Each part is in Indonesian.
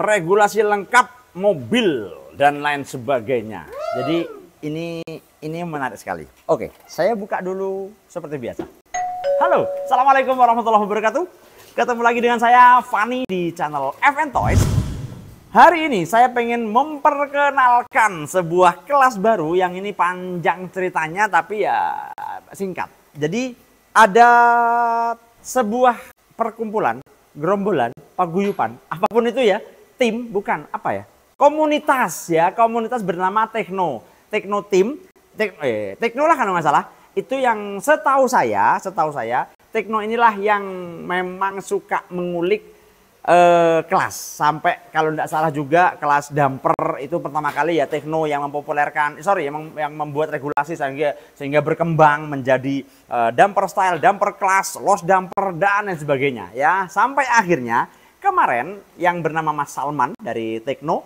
regulasi lengkap mobil dan lain sebagainya. Jadi ini ini menarik sekali. Oke, saya buka dulu seperti biasa. Halo, Assalamualaikum warahmatullahi wabarakatuh. Ketemu lagi dengan saya Fani di channel FN Toys. Hari ini saya pengen memperkenalkan sebuah kelas baru yang ini panjang ceritanya tapi ya singkat. Jadi ada sebuah perkumpulan, gerombolan, paguyupan, apapun itu ya, tim, bukan apa ya? Komunitas ya, komunitas bernama Tekno. Tekno Tim, tek, eh, Tekno lah kalau masalah Itu yang setahu saya, setahu saya, Tekno inilah yang memang suka mengulik eh, kelas. Sampai kalau tidak salah juga kelas damper itu pertama kali ya Tekno yang mempopulerkan, eh, sorry, yang, yang membuat regulasi sehingga sehingga berkembang menjadi eh, damper style, damper kelas, lost damper dan lain sebagainya. Ya sampai akhirnya kemarin yang bernama Mas Salman dari Tekno uh,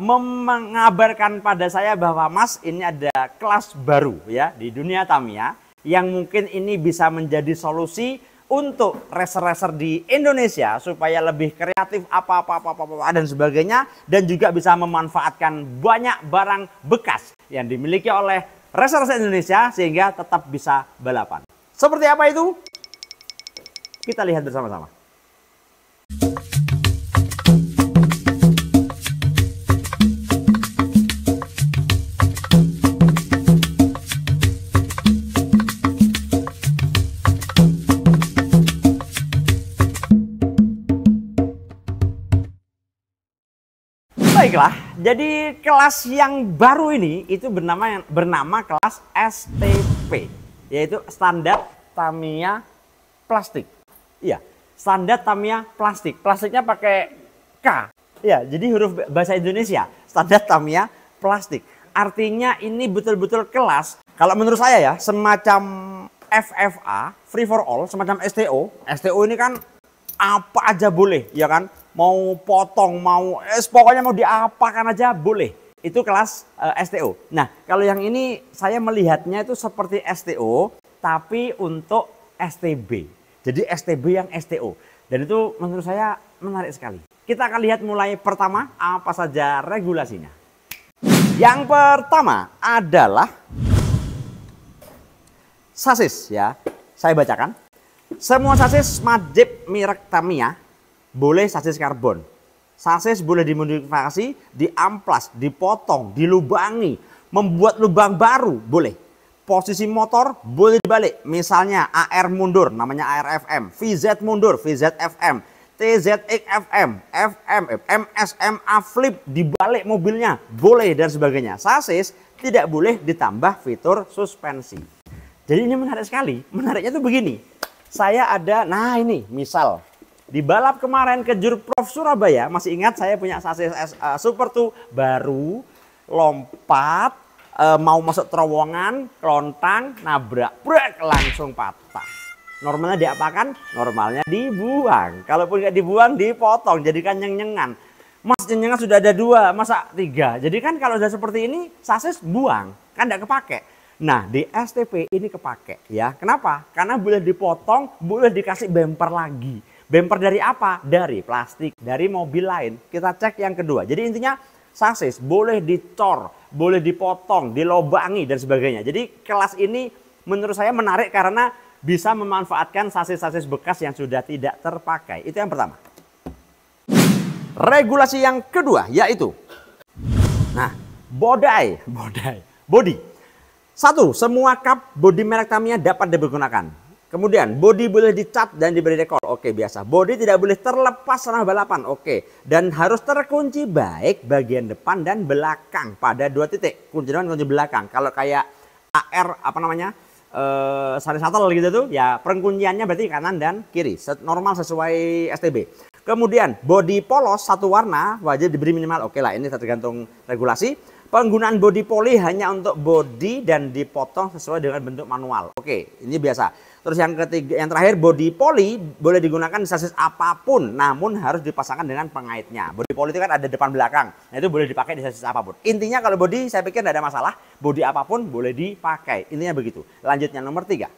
mengabarkan pada saya bahwa Mas ini ada kelas baru ya di dunia Tamiya yang mungkin ini bisa menjadi solusi untuk racer-racer di Indonesia supaya lebih kreatif apa-apa apa-apa dan sebagainya dan juga bisa memanfaatkan banyak barang bekas yang dimiliki oleh racer-racer Indonesia sehingga tetap bisa balapan. Seperti apa itu? Kita lihat bersama-sama. Baiklah, jadi kelas yang baru ini itu bernama bernama kelas STP, yaitu standar Tamiya plastik. Iya, standar Tamiya plastik. Plastiknya pakai K. Iya, jadi huruf bahasa Indonesia, standar Tamiya plastik. Artinya ini betul-betul kelas. Kalau menurut saya ya, semacam FFA, free for all, semacam STO. STO ini kan apa aja boleh, ya kan? mau potong, mau es, pokoknya mau diapakan aja boleh. Itu kelas uh, eh, STO. Nah, kalau yang ini saya melihatnya itu seperti STO tapi untuk STB. Jadi STB yang STO. Dan itu menurut saya menarik sekali. Kita akan lihat mulai pertama apa saja regulasinya. Yang pertama adalah sasis ya. Saya bacakan. Semua sasis majib merek Tamiya boleh sasis karbon. Sasis boleh dimodifikasi, diamplas, dipotong, dilubangi, membuat lubang baru, boleh. Posisi motor boleh dibalik. Misalnya AR mundur, namanya ARFM, VZ mundur, VZFM, TZXFM, FM, MSMA flip dibalik mobilnya, boleh dan sebagainya. Sasis tidak boleh ditambah fitur suspensi. Jadi ini menarik sekali. Menariknya tuh begini. Saya ada, nah ini misal di balap kemarin ke prof Surabaya, masih ingat saya punya sasis eh, uh, eh, Super tuh baru, lompat, uh, mau masuk terowongan, kelontang, nabrak, brek, langsung patah. Normalnya diapakan? Normalnya dibuang. Kalaupun nggak dibuang, dipotong, jadikan nyeng-nyengan. Mas nyengan sudah ada dua, masa tiga. Jadi kan kalau sudah seperti ini, sasis buang, kan nggak kepake. Nah di STP ini kepake ya. Kenapa? Karena boleh dipotong, boleh dikasih bemper lagi. Bumper dari apa? Dari plastik, dari mobil lain. Kita cek yang kedua. Jadi intinya sasis boleh dicor, boleh dipotong, dilobangi dan sebagainya. Jadi kelas ini menurut saya menarik karena bisa memanfaatkan sasis-sasis bekas yang sudah tidak terpakai. Itu yang pertama. Regulasi yang kedua yaitu nah, bodai, bodai, body. Satu, semua kap body merek Tamiya dapat digunakan. Kemudian body boleh dicat dan diberi dekor. Oke, biasa. Body tidak boleh terlepas selama balapan. Oke. Dan harus terkunci baik bagian depan dan belakang pada dua titik. Kunci depan kunci belakang. Kalau kayak AR apa namanya? eh uh, shuttle gitu tuh ya perkunciannya berarti kanan dan kiri. Normal sesuai STB. Kemudian body polos satu warna wajib diberi minimal. Oke lah ini tergantung regulasi. Penggunaan body poli hanya untuk body dan dipotong sesuai dengan bentuk manual. Oke, ini biasa. Terus yang ketiga, yang terakhir body poly boleh digunakan di sasis apapun, namun harus dipasangkan dengan pengaitnya. Body poly itu kan ada depan belakang, nah itu boleh dipakai di sasis apapun. Intinya kalau body saya pikir tidak ada masalah, body apapun boleh dipakai. Intinya begitu. Lanjutnya nomor tiga.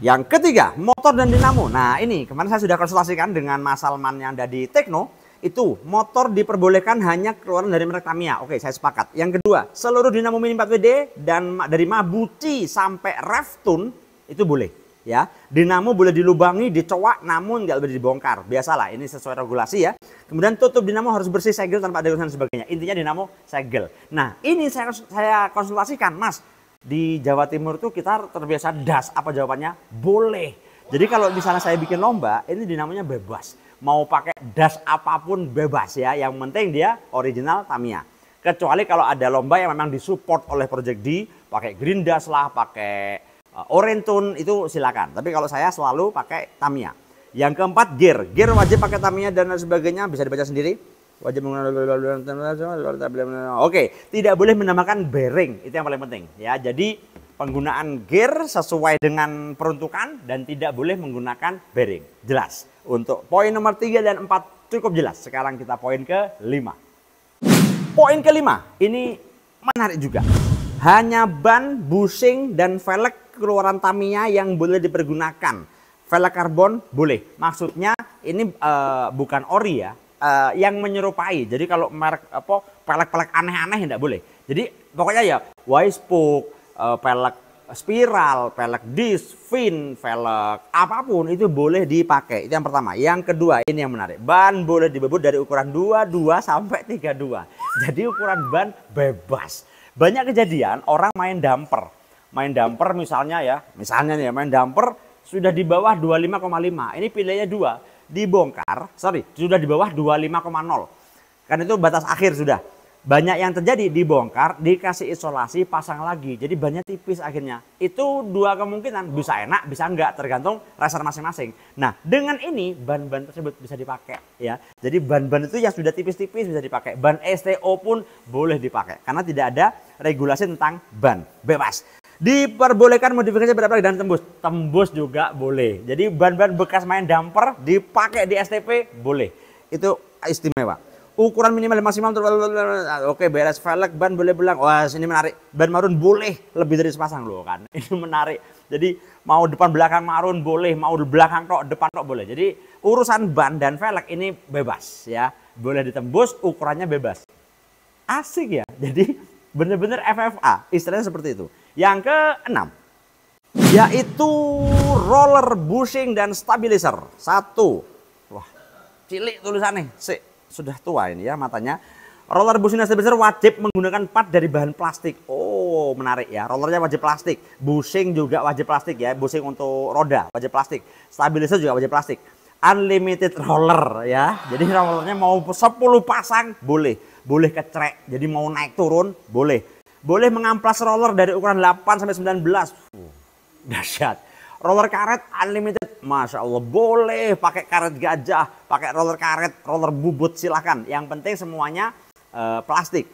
Yang ketiga, motor dan dinamo. Nah ini kemarin saya sudah konsultasikan dengan Mas Salman yang ada di Tekno. Itu motor diperbolehkan hanya keluaran dari merek Tamiya. Oke, saya sepakat. Yang kedua, seluruh dinamo mini 4WD dan dari Mabuchi sampai Reftun itu boleh ya. Dinamo boleh dilubangi, dicowak, namun nggak boleh dibongkar. Biasalah, ini sesuai regulasi ya. Kemudian tutup dinamo harus bersih segel tanpa ada dan sebagainya. Intinya dinamo segel. Nah, ini saya, saya konsultasikan, Mas. Di Jawa Timur tuh kita terbiasa das. Apa jawabannya? Boleh. Jadi kalau misalnya saya bikin lomba, ini dinamonya bebas. Mau pakai das apapun bebas ya. Yang penting dia original Tamiya. Kecuali kalau ada lomba yang memang disupport oleh Project D, pakai gerinda lah, pakai Eh, Orenton itu silakan. Tapi kalau saya selalu pakai Tamiya. Yang keempat gear. Gear wajib pakai Tamiya dan lain sebagainya. Bisa dibaca sendiri. Wajib menggunakan Oke, tidak boleh menambahkan bearing. Itu yang paling penting. Ya, jadi penggunaan gear sesuai dengan peruntukan dan tidak boleh menggunakan bearing. Jelas. Untuk poin nomor 3 dan 4 cukup jelas. Sekarang kita poin ke 5. Poin kelima, ini menarik juga. Hanya ban, bushing, dan velg keluaran Tamiya yang boleh dipergunakan. Velg karbon boleh. Maksudnya ini uh, bukan ori ya, uh, yang menyerupai. Jadi kalau merek apa pelek-pelek aneh-aneh tidak boleh. Jadi pokoknya ya wise spoke, uh, pelek spiral, pelek disc, fin, pelek apapun itu boleh dipakai. Itu yang pertama. Yang kedua, ini yang menarik. Ban boleh dibebut dari ukuran 22 sampai 32. Jadi ukuran ban bebas. Banyak kejadian orang main damper main damper misalnya ya, misalnya nih ya, main damper sudah di bawah 25,5. Ini pilihnya dua, dibongkar, sorry, sudah di bawah 25,0. kan itu batas akhir sudah. Banyak yang terjadi dibongkar, dikasih isolasi, pasang lagi. Jadi banyak tipis akhirnya. Itu dua kemungkinan, bisa enak, bisa enggak, tergantung rasa masing-masing. Nah, dengan ini ban-ban tersebut bisa dipakai ya. Jadi ban-ban itu yang sudah tipis-tipis bisa dipakai. Ban STO pun boleh dipakai karena tidak ada regulasi tentang ban. Bebas. Diperbolehkan modifikasi berapa dan tembus. Tembus juga boleh. Jadi ban-ban bekas main damper dipakai di STP boleh. Itu istimewa. Ukuran minimal maksimal oke beres velg ban boleh belang. Wah, ini menarik. Ban marun boleh lebih dari sepasang loh kan. Ini menarik. Jadi mau depan belakang marun boleh, mau belakang tok, depan tok boleh. Jadi urusan ban dan velg ini bebas ya. Boleh ditembus, ukurannya bebas. Asik ya. Jadi Bener-bener FFA, istilahnya seperti itu. Yang keenam, yaitu roller bushing dan stabilizer. Satu, wah cilik tulisannya, si, sudah tua ini ya matanya. Roller bushing dan stabilizer wajib menggunakan part dari bahan plastik. Oh menarik ya, rollernya wajib plastik. Bushing juga wajib plastik ya, bushing untuk roda wajib plastik. Stabilizer juga wajib plastik. Unlimited roller ya, jadi rollernya mau 10 pasang boleh boleh kecrek. Jadi mau naik turun, boleh. Boleh mengamplas roller dari ukuran 8 sampai 19. Uh, dahsyat. Roller karet unlimited, masya Allah boleh pakai karet gajah, pakai roller karet, roller bubut silahkan. Yang penting semuanya uh, plastik.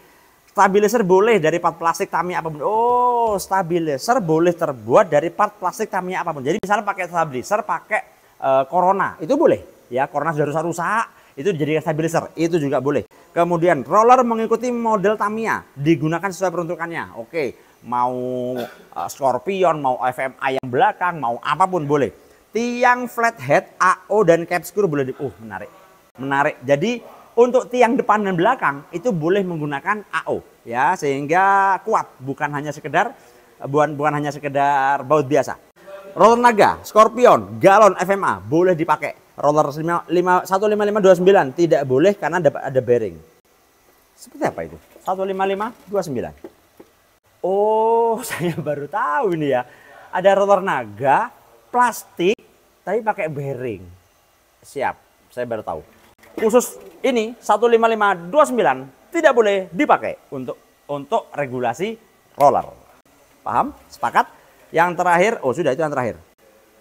Stabilizer boleh dari part plastik Tamiya apapun. Oh, stabilizer boleh terbuat dari part plastik Tamiya apapun. Jadi misalnya pakai stabilizer pakai uh, Corona, itu boleh. Ya, Corona sudah rusak-rusak, itu jadi stabilizer, itu juga boleh. Kemudian roller mengikuti model Tamiya, digunakan sesuai peruntukannya. Oke, mau eh, Scorpion, mau FMA yang belakang, mau apapun boleh. Tiang flathead, AO dan cap screw boleh di Uh, menarik. Menarik. Jadi untuk tiang depan dan belakang itu boleh menggunakan AO ya, sehingga kuat, bukan hanya sekedar bukan, bukan hanya sekedar baut biasa. Roller naga, Scorpion, galon FMA boleh dipakai roller 15529 tidak boleh karena ada, ada bearing. Seperti apa itu? 15529. Oh, saya baru tahu ini ya. Ada roller naga, plastik, tapi pakai bearing. Siap, saya baru tahu. Khusus ini 15529 tidak boleh dipakai untuk untuk regulasi roller. Paham? Sepakat? Yang terakhir, oh sudah itu yang terakhir.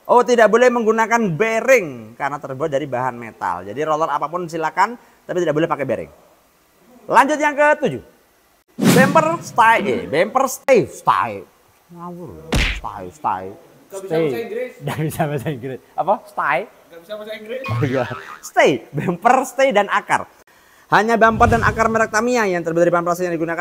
Oh tidak boleh menggunakan bearing karena terbuat dari bahan metal. Jadi roller apapun silakan tapi tidak boleh pakai bearing. Lanjut yang ketujuh. Bumper stay, eh, bumper stay, stay. Ngawur. Stay, stay. Stay. Gak bisa bahasa Inggris. Apa? Stay. Gak bisa bahasa Inggris. stay, bumper stay dan akar. Hanya bumper dan akar merek Tamiya yang terbuat dari bahan plastik yang digunakan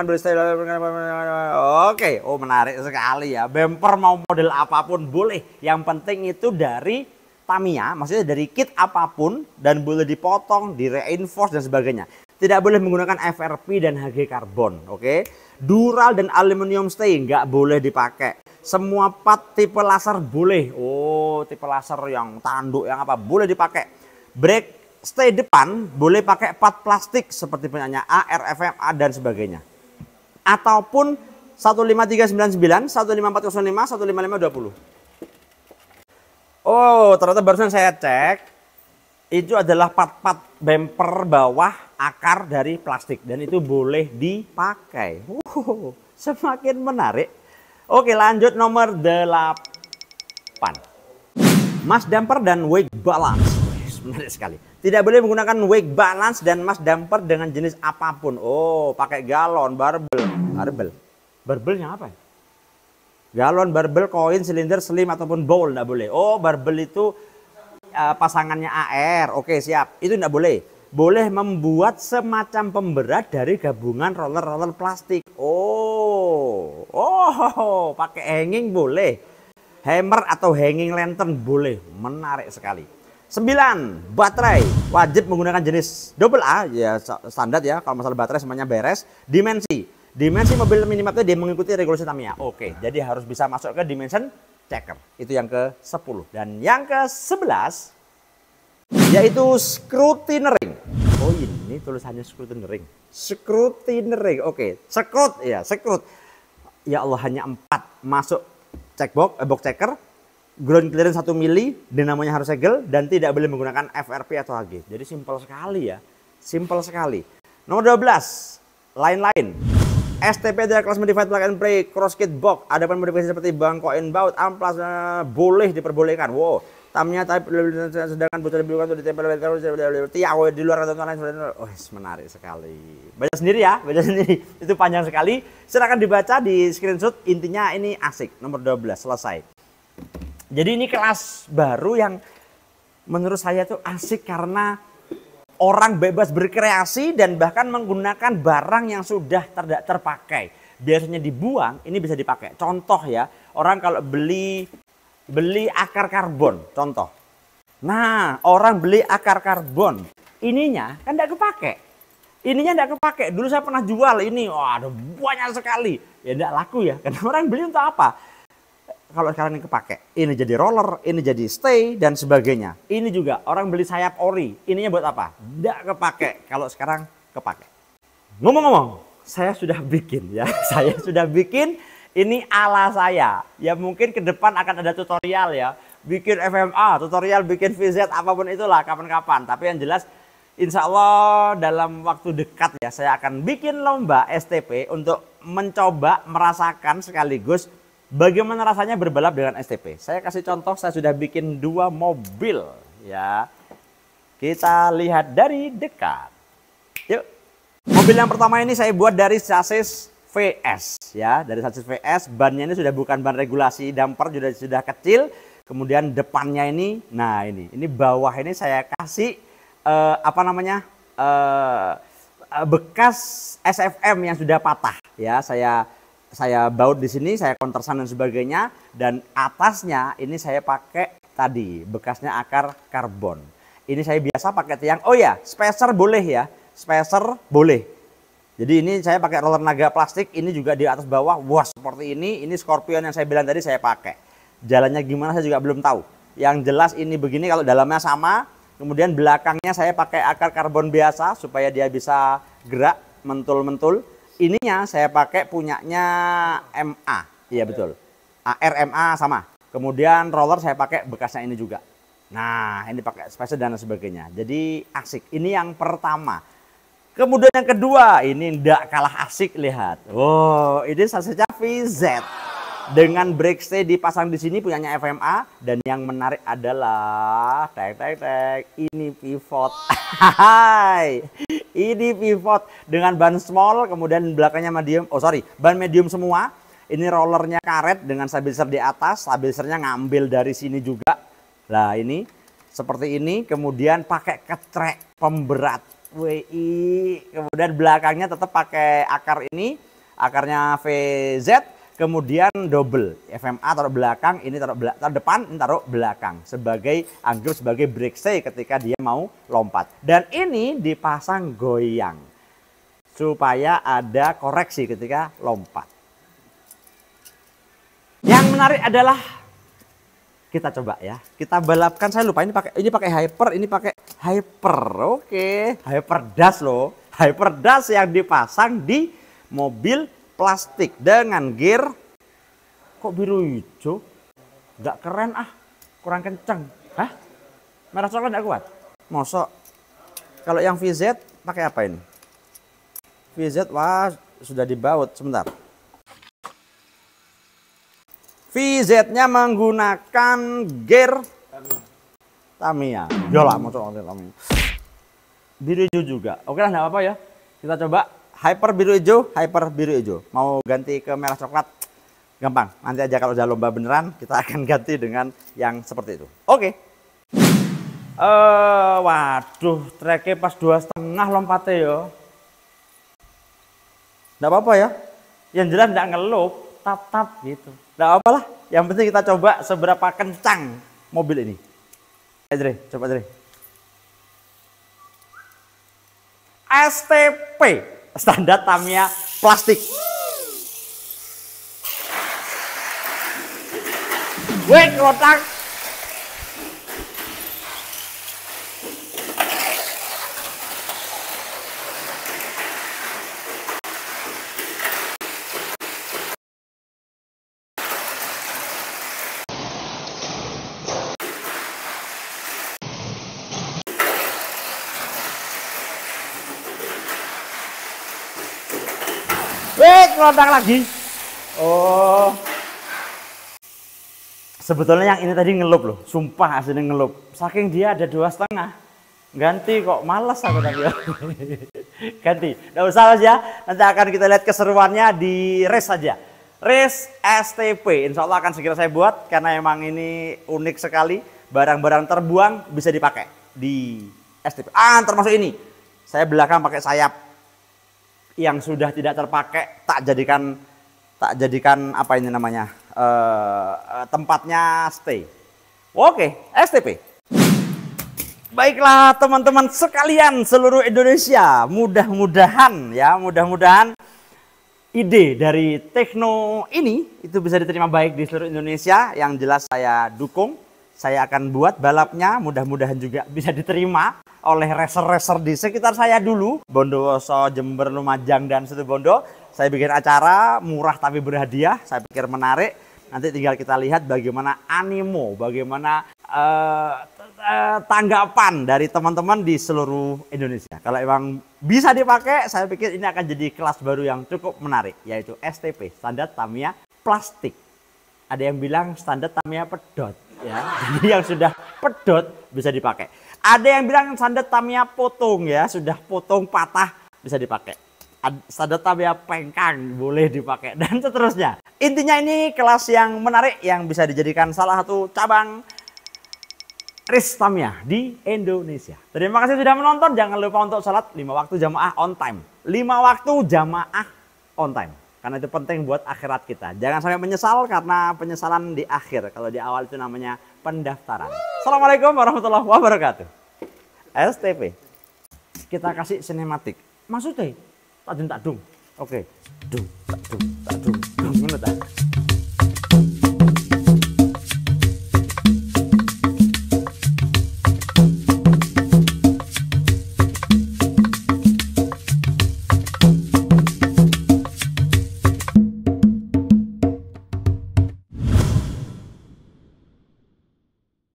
Oke, oh menarik sekali ya. Bumper mau model apapun boleh. Yang penting itu dari Tamiya, maksudnya dari kit apapun dan boleh dipotong, direinforce dan sebagainya. Tidak boleh menggunakan FRP dan HG karbon, oke? Dural dan aluminium stay nggak boleh dipakai. Semua part tipe laser boleh. Oh, tipe laser yang tanduk yang apa boleh dipakai. Brake stay depan boleh pakai part plastik seperti penyanyi A, A, dan sebagainya. Ataupun 15399, 15405, 15520. Oh, ternyata barusan saya cek itu adalah part-part bumper bawah akar dari plastik dan itu boleh dipakai. Wow, semakin menarik. Oke, lanjut nomor 8. Mas damper dan wake balance. Menarik sekali. Tidak boleh menggunakan weight balance dan mass damper dengan jenis apapun. Oh, pakai galon, barbel. Barbel? Barbelnya apa Galon, barbel, koin, silinder, slim ataupun bowl. Tidak boleh. Oh, barbel itu uh, pasangannya AR. Oke, siap. Itu tidak boleh. Boleh membuat semacam pemberat dari gabungan roller-roller plastik. Oh, oh, pakai hanging boleh. Hammer atau hanging lantern boleh. Menarik sekali. 9. Baterai wajib menggunakan jenis double A ya standar ya kalau masalah baterai semuanya beres. Dimensi. Dimensi mobil minimapnya dia mengikuti regulasi Tamiya. Oke, jadi harus bisa masuk ke dimension checker. Itu yang ke-10 dan yang ke-11 yaitu scrutinering. Oh ini tulisannya scrutinering. Scrutinering. Oke, okay. scrut ya, scrut. Ya Allah hanya empat masuk checkbox, eh, box checker, ground clearance 1 mili, dinamanya harus segel, dan tidak boleh menggunakan FRP atau HG. Jadi simpel sekali ya, simpel sekali. Nomor 12, lain-lain. STP dari kelas modified plug and play, cross kit box, ada pun modifikasi seperti bangkok inbound, amplas, eh, boleh diperbolehkan. Wow, tamnya tapi sedangkan butuh lebih untuk ditempel terus tiaw di luar atau lain sebagainya. Oh, menarik sekali. Baca sendiri ya, baca sendiri. Itu panjang sekali. Silakan dibaca di screenshot. Intinya ini asik. Nomor 12 selesai. Jadi ini kelas baru yang menurut saya itu asik karena orang bebas berkreasi dan bahkan menggunakan barang yang sudah tidak terpakai. Biasanya dibuang, ini bisa dipakai. Contoh ya, orang kalau beli beli akar karbon, contoh. Nah, orang beli akar karbon, ininya kan tidak kepake. Ininya tidak kepake. Dulu saya pernah jual ini, wah ada banyak sekali. Ya tidak laku ya, karena orang beli untuk apa? kalau sekarang ini kepake. Ini jadi roller, ini jadi stay dan sebagainya. Ini juga orang beli sayap ori, ininya buat apa? Tidak kepake kalau sekarang kepake. Ngomong-ngomong, saya sudah bikin ya. Saya sudah bikin ini ala saya. Ya mungkin ke depan akan ada tutorial ya. Bikin FMA, tutorial bikin VZ apapun itulah kapan-kapan. Tapi yang jelas insya Allah dalam waktu dekat ya saya akan bikin lomba STP untuk mencoba merasakan sekaligus Bagaimana rasanya berbalap dengan STP? Saya kasih contoh, saya sudah bikin dua mobil ya. Kita lihat dari dekat. Yuk. Mobil yang pertama ini saya buat dari sasis VS ya, dari sasis VS. Bannya ini sudah bukan ban regulasi, damper sudah sudah kecil. Kemudian depannya ini, nah ini, ini bawah ini saya kasih uh, apa namanya? Eh, eh bekas SFM yang sudah patah ya, saya saya baut di sini, saya kontersan dan sebagainya, dan atasnya ini saya pakai tadi bekasnya akar karbon. Ini saya biasa pakai tiang. Oh ya, spacer boleh ya, spacer boleh. Jadi ini saya pakai roller naga plastik, ini juga di atas bawah, wah seperti ini, ini Scorpion yang saya bilang tadi saya pakai. Jalannya gimana saya juga belum tahu. Yang jelas ini begini kalau dalamnya sama, kemudian belakangnya saya pakai akar karbon biasa supaya dia bisa gerak, mentul-mentul ininya saya pakai punyanya MA. Iya betul. RMA sama. Kemudian roller saya pakai bekasnya ini juga. Nah, ini pakai spacer dan sebagainya. Jadi asik. Ini yang pertama. Kemudian yang kedua, ini ndak kalah asik lihat. Oh ini sasisnya VZ. Dengan brake stay dipasang di sini punyanya FMA dan yang menarik adalah tek tek tek ini pivot. Hai. Ini pivot dengan ban small, kemudian belakangnya medium. Oh sorry, ban medium semua. Ini rollernya karet dengan stabilizer di atas. Stabilizernya ngambil dari sini juga. Lah ini seperti ini. Kemudian pakai ketrek pemberat. WI. Kemudian belakangnya tetap pakai akar ini. Akarnya VZ kemudian double FMA taruh belakang ini taruh, belakang, taruh depan ini taruh belakang sebagai anggur sebagai brake say ketika dia mau lompat dan ini dipasang goyang supaya ada koreksi ketika lompat yang menarik adalah kita coba ya kita balapkan saya lupa ini pakai ini pakai hyper ini pakai hyper oke okay. hyper dash loh hyper dash yang dipasang di mobil plastik dengan gear kok biru hijau nggak keren ah kurang kenceng hah merah coklat nggak kuat mosok kalau yang VZ pakai apa ini VZ wah sudah dibaut sebentar VZ nya menggunakan gear Tamiya yolah mosok Tamiya biru hijau juga oke lah nggak apa-apa ya kita coba hyper biru hijau, hyper biru hijau. Mau ganti ke merah coklat, gampang. Nanti aja kalau udah lomba beneran, kita akan ganti dengan yang seperti itu. Oke. Okay. Uh, eh, waduh, treknya pas dua setengah lompatnya yo. Nggak apa-apa ya. Yang jelas nggak ngelup, tap-tap gitu. Nggak apa lah. Yang penting kita coba seberapa kencang mobil ini. Adri, coba Adri. STP standar Tamiya plastik. Wait, kotak kelontang lagi. Oh. Sebetulnya yang ini tadi ngelup loh, sumpah aslinya ngelup. Saking dia ada dua setengah. Ganti kok, malas aku tadi. Ganti, nggak usah mas ya. Nanti akan kita lihat keseruannya di race saja. Race STP, insya Allah akan segera saya buat karena emang ini unik sekali. Barang-barang terbuang bisa dipakai di STP. Ah, termasuk ini. Saya belakang pakai sayap yang sudah tidak terpakai tak jadikan tak jadikan apa ini namanya uh, tempatnya stay. Oke, STP. Baiklah teman-teman sekalian seluruh Indonesia, mudah-mudahan ya, mudah-mudahan ide dari Tekno ini itu bisa diterima baik di seluruh Indonesia. Yang jelas saya dukung saya akan buat balapnya, mudah-mudahan juga bisa diterima oleh racer-racer di sekitar saya dulu. Bondowoso, Jember, Lumajang, dan Situ Bondo. Saya bikin acara murah tapi berhadiah, saya pikir menarik. Nanti tinggal kita lihat bagaimana animo, bagaimana uh, uh, tanggapan dari teman-teman di seluruh Indonesia. Kalau emang bisa dipakai, saya pikir ini akan jadi kelas baru yang cukup menarik, yaitu STP, Standar Tamiya Plastik. Ada yang bilang standar Tamiya pedot ya. Jadi yang sudah pedot bisa dipakai. Ada yang bilang sandet tamia potong ya, sudah potong patah bisa dipakai. Sandet tamia pengkang boleh dipakai dan seterusnya. Intinya ini kelas yang menarik yang bisa dijadikan salah satu cabang Ristamia di Indonesia. Terima kasih sudah menonton. Jangan lupa untuk sholat lima waktu jamaah on time. Lima waktu jamaah on time. Karena itu penting buat akhirat kita. Jangan sampai menyesal karena penyesalan di akhir. Kalau di awal itu namanya pendaftaran. Assalamualaikum warahmatullahi wabarakatuh. STP. Kita kasih sinematik. Maksudnya, tadung tadung. Oke. Dung, tadung, tadung, dung.